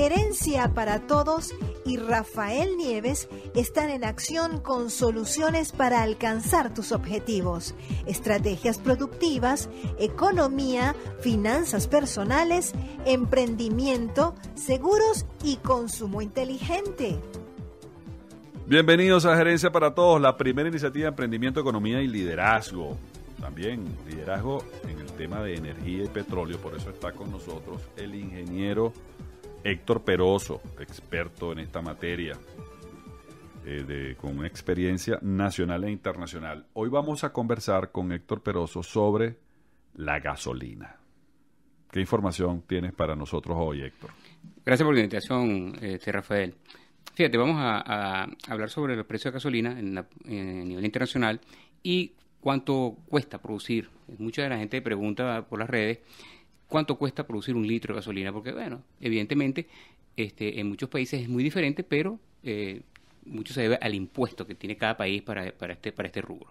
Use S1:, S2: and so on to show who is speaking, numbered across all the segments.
S1: Gerencia para Todos y Rafael Nieves están en acción con soluciones para alcanzar tus objetivos, estrategias productivas, economía, finanzas personales, emprendimiento, seguros y consumo inteligente.
S2: Bienvenidos a Gerencia para Todos, la primera iniciativa de emprendimiento, economía y liderazgo. También liderazgo en el tema de energía y petróleo, por eso está con nosotros el ingeniero Héctor Peroso, experto en esta materia, eh, con una experiencia nacional e internacional. Hoy vamos a conversar con Héctor Peroso sobre la gasolina. ¿Qué información tienes para nosotros hoy, Héctor?
S1: Gracias por la invitación, este, Rafael. Fíjate, vamos a, hablar sobre el precios de gasolina a nivel internacional y cuánto cuesta producir. Mucha de la gente pregunta por las redes cuánto cuesta producir un litro de gasolina, porque bueno, evidentemente este, en muchos países es muy diferente, pero eh, mucho se debe al impuesto que tiene cada país para, este, para este rubro.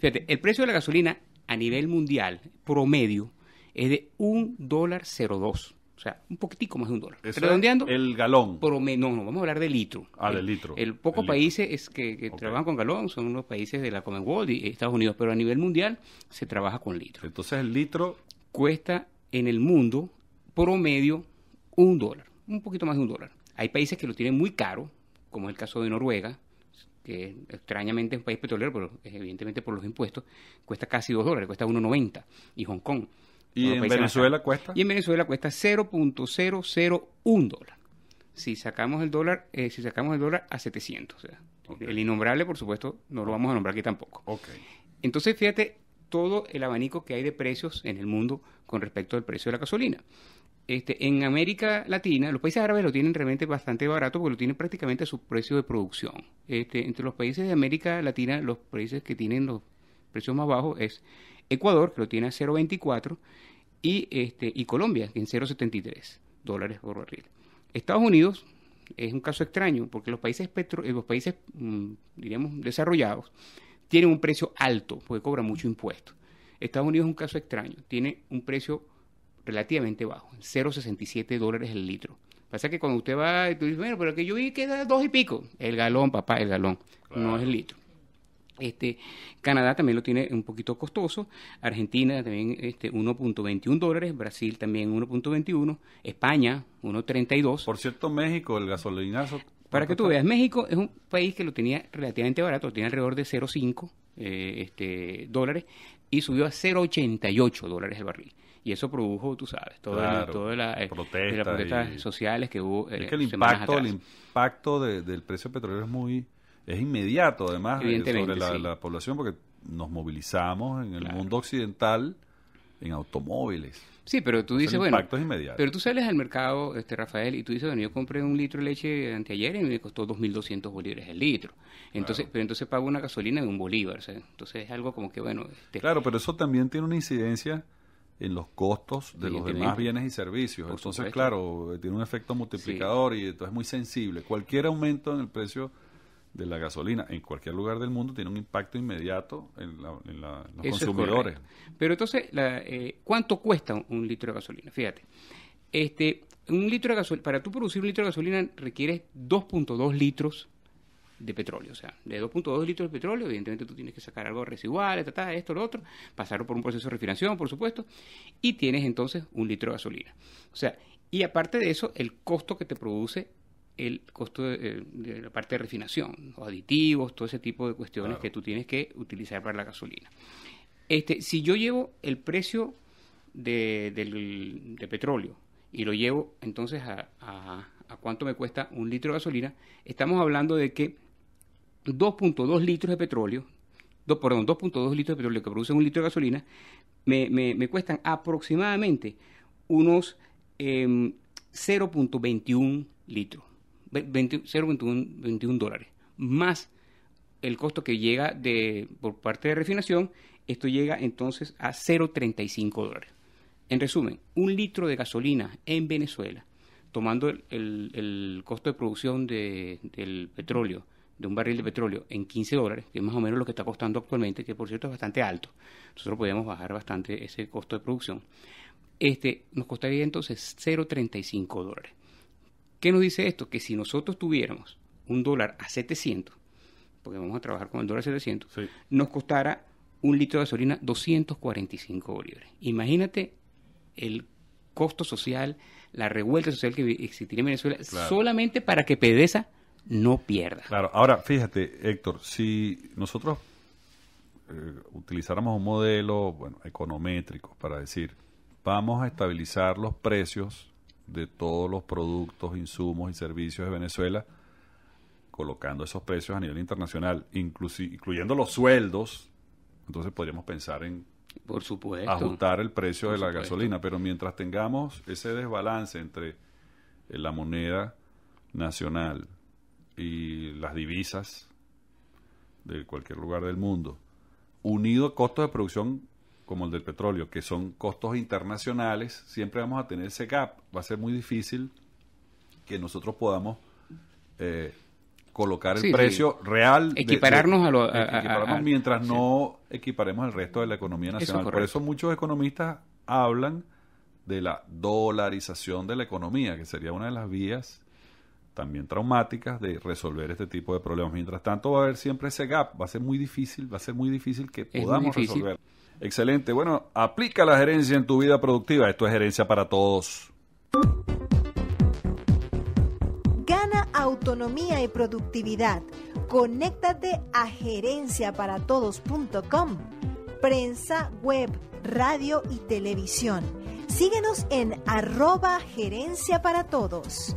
S1: Fíjate, el precio de la gasolina a nivel mundial promedio es de un dólar cero dos. O sea, un poquitico más de un dólar. Redondeando. El galón. no, no, vamos a hablar de litro. Ah, litro. El pocos países es que, trabajan con galón son los países de la Commonwealth y Estados Unidos, pero a nivel mundial se trabaja con litro. Entonces el litro. Cuesta en el mundo promedio un dólar, un poquito más de un dólar. Hay países que lo tienen muy caro, como es el caso de Noruega, que extrañamente es un país petrolero, pero evidentemente por los impuestos, cuesta casi dos dólares, cuesta 1,90, y Hong Kong. ¿Y en Venezuela cuesta? Y en Venezuela cuesta 0.001 dólar. Si sacamos el dólar, eh, si sacamos el dólar a 700, o sea, el innombrable, por supuesto, no lo vamos a nombrar aquí tampoco. Entonces, fíjate todo el abanico que hay de precios en el mundo con respecto al precio de la gasolina. Este, en América Latina, los países árabes lo tienen realmente bastante barato porque lo tienen prácticamente a su precio de producción. Este, entre los países de América Latina, los países que tienen los precios más bajos es Ecuador, que lo tiene a 0.24, y, este, y Colombia, que en 0.73 dólares por barril. Estados Unidos es un caso extraño porque los países, eh, los países mm, diríamos, desarrollados tiene un precio alto porque cobra mucho impuesto. Estados Unidos es un caso extraño, tiene un precio relativamente bajo, 0,67 dólares el litro. Pasa que cuando usted va, tú dices, bueno, pero que yo vi que da dos y pico. El galón, papá, el galón, no es el litro. Este, Canadá también lo tiene un poquito costoso, Argentina también este, 1.21 dólares, Brasil también 1.21, España 1.32. Por cierto, México, el gasolinazo para que tú veas, México es un país que lo tenía relativamente barato, lo tenía alrededor de 0,5 eh, este, dólares y subió a 0,88 dólares el barril. Y eso produjo, tú sabes, todas toda la, protesta eh, las protestas sociales que hubo. es eh, que el impacto, el impacto
S2: del precio petrolero es muy es inmediato, además, sobre la, población, porque
S1: nos movilizamos en el mundo occidental en automóviles. Sí, pero tú dices, bueno, pero tú sales al mercado, este Rafael, y tú dices, bueno, yo compré un litro de leche anteayer y me costó 2.200 bolívares el litro. Entonces, pero entonces pago una gasolina de un bolívar, entonces es algo como que, bueno... Este claro, pero eso también tiene una incidencia en los costos de los
S2: demás bienes y servicios. entonces, claro, tiene un efecto multiplicador y entonces es muy sensible. Cualquier aumento en el precio de la gasolina en cualquier lugar del mundo tiene un impacto inmediato
S1: en, la, los consumidores. Pero entonces, eh, ¿cuánto cuesta un, litro de gasolina? Fíjate, este, un litro de gasolina, para tú producir un litro de gasolina requieres 2.2 litros de petróleo, o sea, de 2.2 litros de petróleo, evidentemente tú tienes que sacar algo residual, esto, lo otro, pasarlo por un proceso de refinación, por supuesto, y tienes entonces un litro de gasolina. O sea, y aparte de eso, el costo que te produce el costo eh, de, la parte de refinación, los aditivos, todo ese tipo de cuestiones que tú tienes que utilizar para la gasolina. Este, si yo llevo el precio de, del, petróleo y lo llevo entonces a, cuánto me cuesta un litro de gasolina, estamos hablando de que 2.2 litros de petróleo, dos perdón, 2.2 litros de petróleo que producen un litro de gasolina, me, me, cuestan aproximadamente unos 0.21 em, litros. 0.21 dólares, más el costo que llega de, por parte de refinación, esto llega entonces a 0.35 dólares. En resumen, un litro de gasolina en Venezuela, tomando el, costo de producción del petróleo, de un barril de petróleo, en 15 dólares, que es más o menos lo que está costando actualmente, que por cierto es bastante alto. Nosotros podemos bajar bastante ese costo de producción. Este, nos costaría entonces 0.35 dólares. ¿Qué nos dice esto? Que si nosotros tuviéramos un dólar a 700, porque vamos a trabajar con el dólar a 700, nos costara un litro de gasolina 245 bolívares. Imagínate el costo social, la revuelta social que existiría en Venezuela solamente para que PDVSA
S2: no pierda. Claro, ahora fíjate, Héctor, si nosotros eh, utilizáramos un modelo econométrico para decir, vamos a estabilizar los precios de todos los productos, insumos y servicios de Venezuela, colocando esos precios a nivel internacional, incluyendo los sueldos, entonces podríamos pensar en ajustar el precio de la gasolina. Pero mientras tengamos ese desbalance entre eh, la moneda nacional y las divisas de cualquier lugar del mundo, unido a costos de producción como el del petróleo, que son costos internacionales, siempre vamos a tener ese gap. Va a ser muy difícil que nosotros podamos eh, colocar el precio real. a, lo, mientras no equiparemos al resto de la economía nacional. Por eso muchos economistas hablan de la dolarización de la economía, que sería una de las vías también traumáticas de resolver este tipo de problemas. Mientras tanto va a haber siempre ese gap, va a ser muy difícil, va a ser muy difícil que podamos resolver. Excelente. Bueno, aplica la gerencia en tu vida productiva. Esto es gerencia para todos.
S1: Gana autonomía y productividad. Conéctate a gerenciaparatodos.com. Prensa, web, radio y televisión. Síguenos
S3: en arroba gerencia para todos.